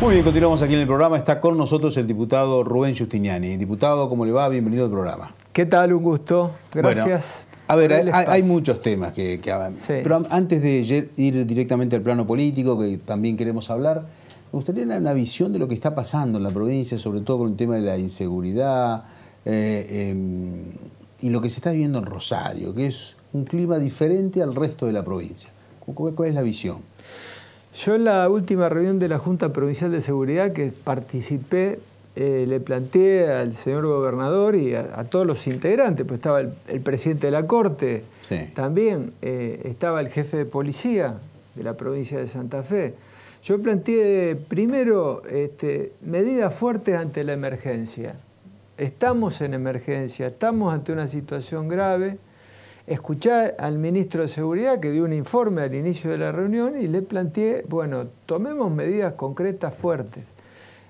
Muy bien, continuamos aquí en el programa. Está con nosotros el diputado Rubén Giustiniani. Diputado, ¿cómo le va? Bienvenido al programa. ¿Qué tal? Un gusto. Gracias. a ver, hay, muchos temas que, que Pero antes de ir directamente al plano político, que también queremos hablar, me gustaría dar una visión de lo que está pasando en la provincia, sobre todo con el tema de la inseguridad eh, em, y lo que se está viviendo en Rosario, que es un clima diferente al resto de la provincia. ¿Cuál es la visión? Yo en la última reunión de la Junta Provincial de Seguridad que participé, eh, le planteé al señor gobernador y a, todos los integrantes, pues estaba el, presidente de la Corte, también eh, estaba el jefe de policía de la provincia de Santa Fe. Yo planteé primero este, medidas fuertes ante la emergencia. Estamos en emergencia, estamos ante una situación grave escuché al ministro de Seguridad que dio un informe al inicio de la reunión y le planteé, bueno, tomemos medidas concretas fuertes.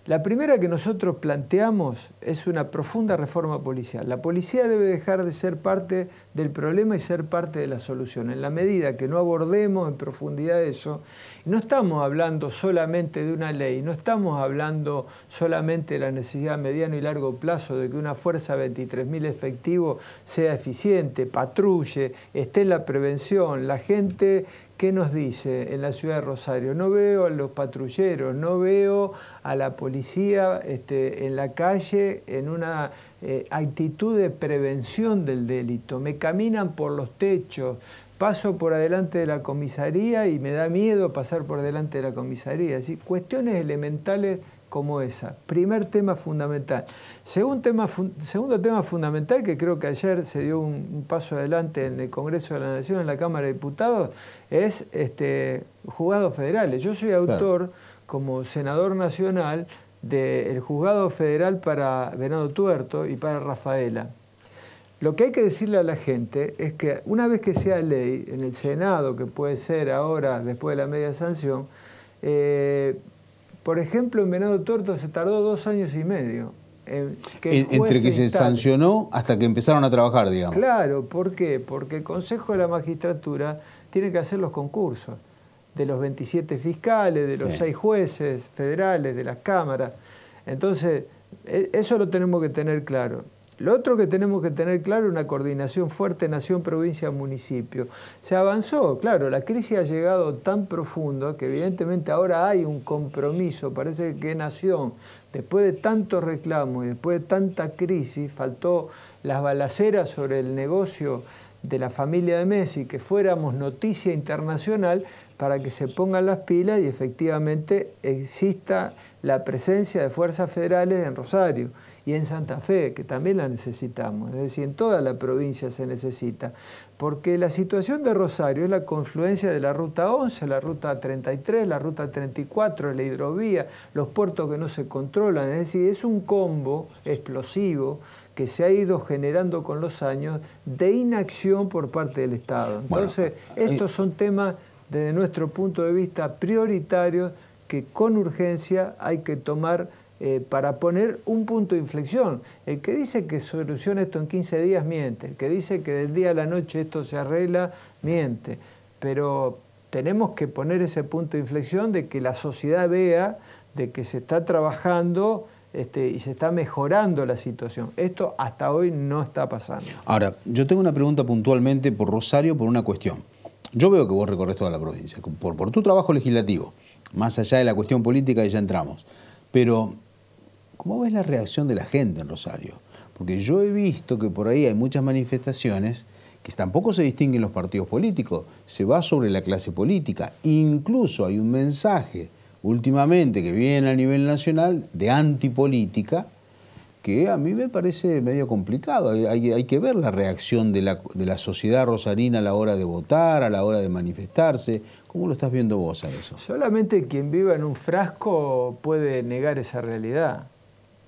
La primera que nosotros planteamos es una profunda reforma policial. La policía debe dejar de ser parte del problema y ser parte de la solución. En la medida que no abordemos en profundidad eso, no estamos hablando solamente de una ley, no estamos hablando solamente de la necesidad a mediano y largo plazo de que una fuerza 23.000 efectivos sea eficiente, patrulle, esté en la prevención, la gente ¿Qué nos dice en la ciudad de Rosario? No veo a los patrulleros, no veo a la policía este, en la calle en una eh, actitud de prevención del delito. Me caminan por los techos, paso por adelante de la comisaría y me da miedo pasar por delante de la comisaría. Así, cuestiones elementales como esa. Primer tema fundamental. Segundo tema, segundo tema fundamental, que creo que ayer se dio un, paso adelante en el Congreso de la Nación, en la Cámara de Diputados, es este, juzgados federales. Yo soy autor, como senador nacional, del juzgado federal para Venado Tuerto y para Rafaela. Lo que hay que decirle a la gente es que una vez que sea ley en el Senado, que puede ser ahora después de la media sanción, eh, por ejemplo, en Venado Tuerto se tardó dos años y medio. Entre que se sancionó hasta que empezaron a trabajar, digamos. Claro, ¿por qué? Porque el Consejo de la Magistratura tiene que hacer los concursos de los 27 fiscales, de los seis 6 jueces federales, de las cámaras. Entonces, e, eso lo tenemos que tener claro. Lo otro que tenemos que tener claro es una coordinación fuerte nación, provincia, municipio. Se avanzó, claro, la crisis ha llegado tan profundo que evidentemente ahora hay un compromiso, parece que nación, después de tanto reclamo y después de tanta crisis, faltó las balaceras sobre el negocio de la familia de Messi, que fuéramos noticia internacional para que se pongan las pilas y efectivamente exista la presencia de fuerzas federales en Rosario y en Santa Fe, que también la necesitamos, es decir, en toda la provincia se necesita, porque la situación de Rosario es la confluencia de la ruta 11, la ruta 33, la ruta 34, la hidrovía, los puertos que no se controlan, es decir, es un combo explosivo que se ha ido generando con los años de inacción por parte del Estado. Entonces, eh, estos son temas desde nuestro punto de vista prioritarios que con urgencia hay que tomar eh, para poner un punto de inflexión. El que dice que soluciona esto en 15 días miente, el que dice que del día a la noche esto se arregla miente, pero tenemos que poner ese punto de inflexión de que la sociedad vea de que se está trabajando este, y se está mejorando la situación. Esto hasta hoy no está pasando. Ahora, yo tengo una pregunta puntualmente por Rosario por una cuestión. Yo veo que vos recorres toda la provincia, por, tu trabajo legislativo, más allá de la cuestión política y ya entramos. Pero ¿Cómo ves la reacción de la gente en Rosario? Porque yo he visto que por ahí hay muchas manifestaciones que tampoco se distinguen los partidos políticos, se va sobre la clase política. Incluso hay un mensaje últimamente que viene a nivel nacional de antipolítica que a mí me parece medio complicado. Hay, que ver la reacción de la, de la, sociedad rosarina a la hora de votar, a la hora de manifestarse. ¿Cómo lo estás viendo vos a eso? Solamente quien viva en un frasco puede negar esa realidad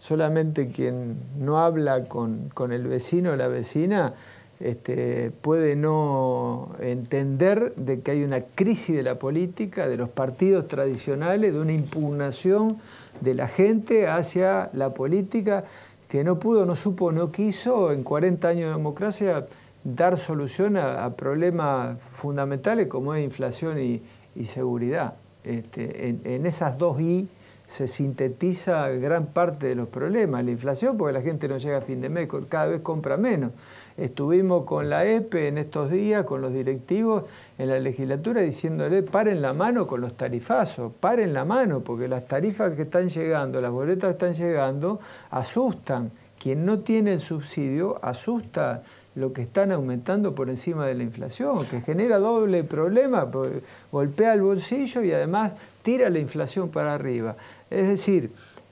solamente quien no habla con, el vecino o la vecina este, puede no entender de que hay una crisis de la política, de los partidos tradicionales, de una impugnación de la gente hacia la política que no pudo, no supo, no quiso en 40 años de democracia dar solución a, problemas fundamentales como es inflación y, seguridad. Este, en, esas dos I se sintetiza gran parte de los problemas. La inflación, porque la gente no llega a fin de mes, cada vez compra menos. Estuvimos con la EPE e en estos días, con los directivos en la legislatura, diciéndole, paren la mano con los tarifazos, paren la mano, porque las tarifas que están llegando, las boletas que están llegando, asustan. Quien no tiene el subsidio asusta lo que están aumentando por encima de la inflación, que genera doble problema, pues, golpea el bolsillo y además tira la inflación para arriba. Es decir,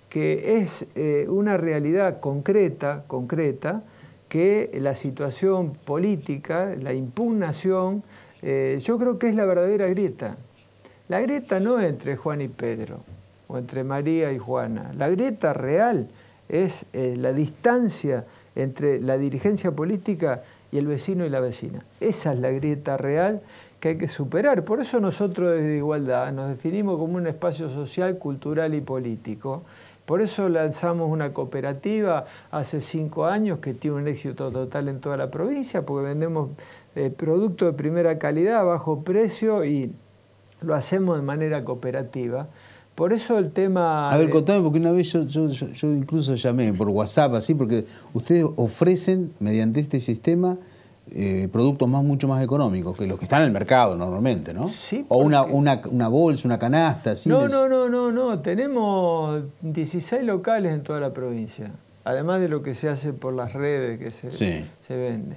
que es eh, una realidad concreta, concreta, que la situación política, la impugnación, eh, yo creo que es la verdadera grieta. La grieta no entre Juan y Pedro, o entre María y Juana. La grieta real es eh, la distancia entre la dirigencia política y el vecino y la vecina. Esa es la grieta real que hay que superar. Por eso nosotros desde Igualdad nos definimos como un espacio social, cultural y político. Por eso lanzamos una cooperativa hace cinco años que tiene un éxito total en toda la provincia, porque vendemos eh, productos de primera calidad a bajo precio y lo hacemos de manera cooperativa. Por eso el tema... A ver, contame, porque una vez yo, incluso llamé por WhatsApp, así, porque ustedes ofrecen, mediante este sistema, eh, productos más mucho más económicos que los que están en el mercado normalmente, ¿no? Sí. O una, una, bolsa, una canasta. Así no, no, no, no, no. Tenemos 16 locales en toda la provincia, además de lo que se hace por las redes que se, se vende.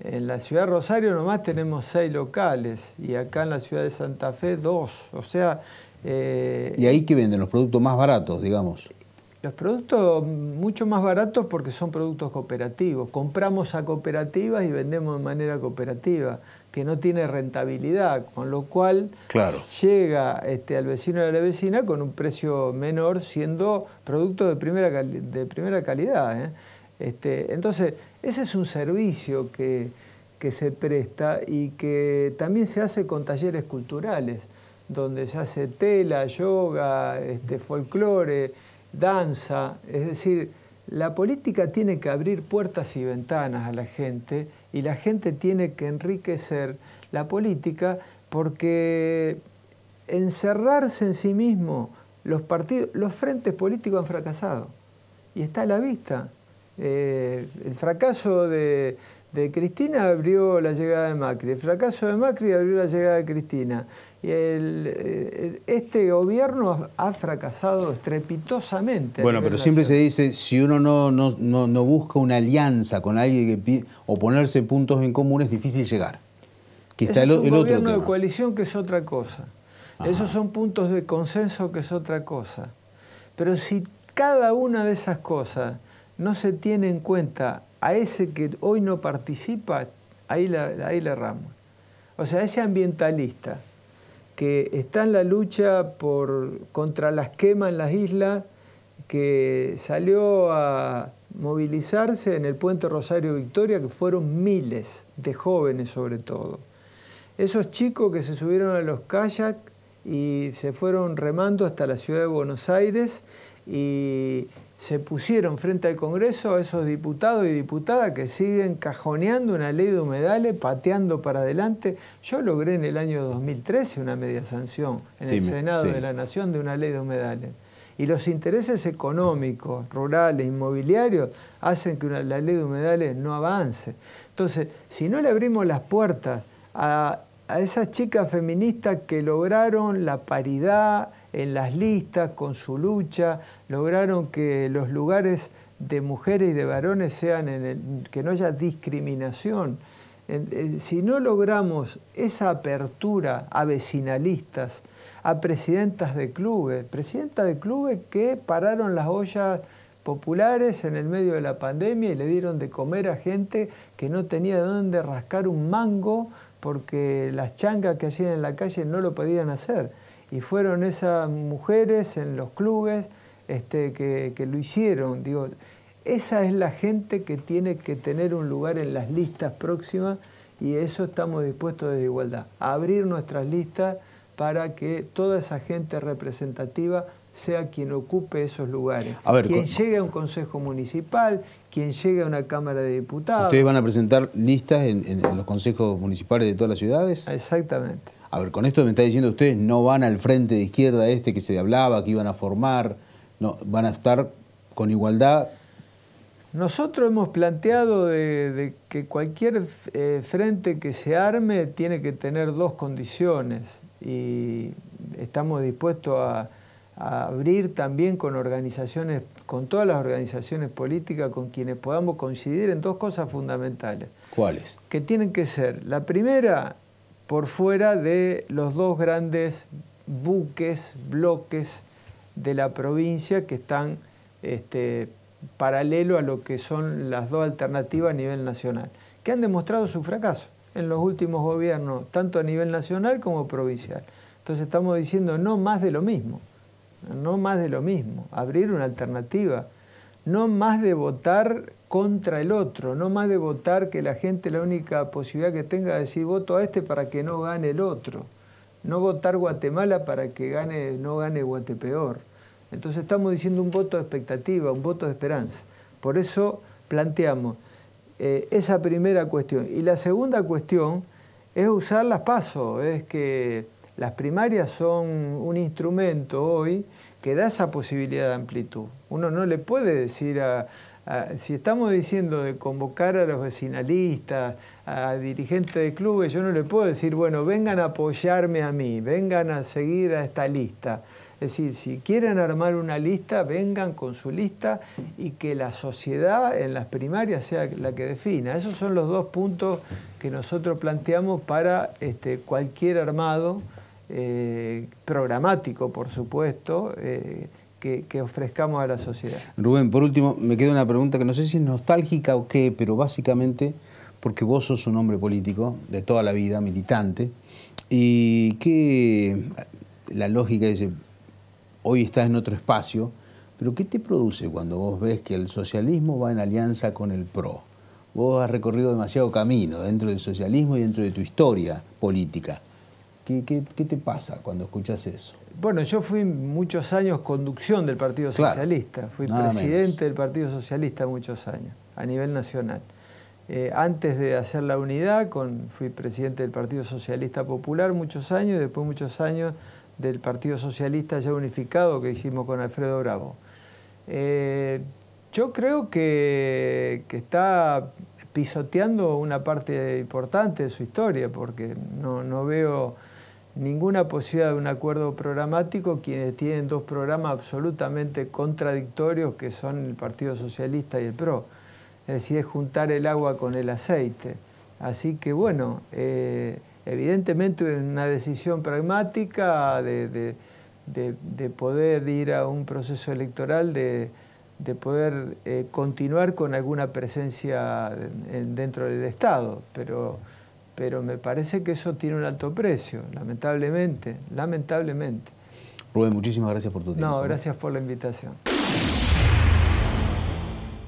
En la ciudad de Rosario nomás tenemos seis locales y acá en la ciudad de Santa Fe dos. O sea. Eh, ¿Y ahí qué venden? Los productos más baratos, digamos. Los productos mucho más baratos porque son productos cooperativos. Compramos a cooperativas y vendemos de manera cooperativa, que no tiene rentabilidad, con lo cual llega este, al vecino de la vecina con un precio menor, siendo productos de primera, de primera calidad. ¿eh? Este, entonces, ese es un servicio que, se presta y que también se hace con talleres culturales, donde se hace tela, yoga, este, folclore, danza. Es decir, la política tiene que abrir puertas y ventanas a la gente y la gente tiene que enriquecer la política porque encerrarse en sí mismo, los partidos, los frentes políticos han fracasado y está a la vista. Eh, el fracaso de, Cristina abrió la llegada de Macri, el fracaso de Macri abrió la llegada de Cristina. Y eh, este gobierno ha fracasado estrepitosamente. Bueno, pero siempre se dice, si uno no, busca una alianza con alguien que o ponerse puntos en común, es difícil llegar. Que está gobierno de coalición que es otra cosa. Esos son puntos de consenso que es otra cosa. Pero si cada una de esas cosas no se tiene en cuenta a ese que hoy no participa, ahí la, ahí ramos. O sea, ese ambientalista que está en la lucha por, contra las quemas en las islas, que salió a movilizarse en el puente Rosario Victoria, que fueron miles de jóvenes sobre todo. Esos chicos que se subieron a los kayak y se fueron remando hasta la ciudad de Buenos Aires y se pusieron frente al Congreso a esos diputados y diputadas que siguen cajoneando una ley de humedales, pateando para adelante. Yo logré en el año 2013 una media sanción en el Senado de la Nación de una ley de humedales. Y los intereses económicos, rurales, inmobiliarios, hacen que la ley de humedales no avance. Entonces, si no le abrimos las puertas a, a esas chicas feministas que lograron la paridad, en las listas, con su lucha, lograron que los lugares de mujeres y de varones sean, en el, que no haya discriminación. Eh, si no logramos esa apertura a vecinalistas, a presidentas de clubes, presidentas de clubes que pararon las ollas populares en el medio de la pandemia y le dieron de comer a gente que no tenía de dónde rascar un mango porque las changas que hacían en la calle no lo podían hacer. Y fueron esas mujeres en los clubes este, que, lo hicieron. Digo, esa es la gente que tiene que tener un lugar en las listas próximas y eso estamos dispuestos desde igualdad, abrir nuestras listas para que toda esa gente representativa sea quien ocupe esos lugares. quien llegue a un consejo municipal, quien llegue a una Cámara de Diputados. ¿Ustedes van a presentar listas en, en los consejos municipales de todas las ciudades? Exactamente. A ver, con esto me está diciendo ustedes, no van al frente de izquierda este que se hablaba, que iban a formar, no, van a estar con igualdad. Nosotros hemos planteado de, que cualquier eh, frente que se arme tiene que tener dos condiciones y estamos dispuestos a abrir también con organizaciones, con todas las organizaciones políticas con quienes podamos coincidir en dos cosas fundamentales. ¿Cuáles? Que tienen que ser, la primera, por fuera de los dos grandes buques, bloques de la provincia que están este, paralelo a lo que son las dos alternativas a nivel nacional, que han demostrado su fracaso en los últimos gobiernos, tanto a nivel nacional como provincial. Entonces estamos diciendo no más de lo mismo, no más de lo mismo, abrir una alternativa no más de votar contra el otro, no más de votar que la gente la única posibilidad que tenga es decir voto a este para que no gane el otro, no votar Guatemala para que gane, no gane Guatepeor. Entonces estamos diciendo un voto de expectativa, un voto de esperanza. Por eso planteamos eh, esa primera cuestión. Y la segunda cuestión es usar las pasos, es que las primarias son un instrumento hoy que da esa posibilidad de amplitud. Uno no le puede decir a, si estamos diciendo de convocar a los vecinalistas, a dirigentes de clubes, yo no le puedo decir, bueno, vengan a apoyarme a mí, vengan a seguir a esta lista. Es decir, si quieren armar una lista, vengan con su lista y que la sociedad en las primarias sea la que defina. Esos son los dos puntos que nosotros planteamos para este, cualquier armado eh, programático, por supuesto, eh, que, que, ofrezcamos a la sociedad. Rubén, por último, me queda una pregunta que no sé si es nostálgica o qué, pero básicamente porque vos sos un hombre político de toda la vida, militante, y que la lógica dice, hoy estás en otro espacio, pero ¿qué te produce cuando vos ves que el socialismo va en alianza con el PRO? Vos has recorrido demasiado camino dentro del socialismo y dentro de tu historia política. ¿Qué, te pasa cuando escuchas eso? Bueno, yo fui muchos años conducción del Partido Socialista, fui presidente del Partido Socialista muchos años, a nivel nacional. Eh, antes de hacer la unidad, fui presidente del Partido Socialista Popular muchos años, y después muchos años del Partido Socialista ya unificado que hicimos con Alfredo Bravo. Eh, yo creo que, está pisoteando una parte importante de su historia, porque no veo ninguna posibilidad de un acuerdo programático quienes tienen dos programas absolutamente contradictorios que son el Partido Socialista y el PRO. Es decir, es juntar el agua con el aceite. Así que bueno, eh, evidentemente una decisión pragmática de, poder ir a un proceso electoral, de, poder eh, continuar con alguna presencia dentro del Estado, pero pero me parece que eso tiene un alto precio, lamentablemente, lamentablemente. Rubén, muchísimas gracias por tu tiempo. No, gracias por la invitación.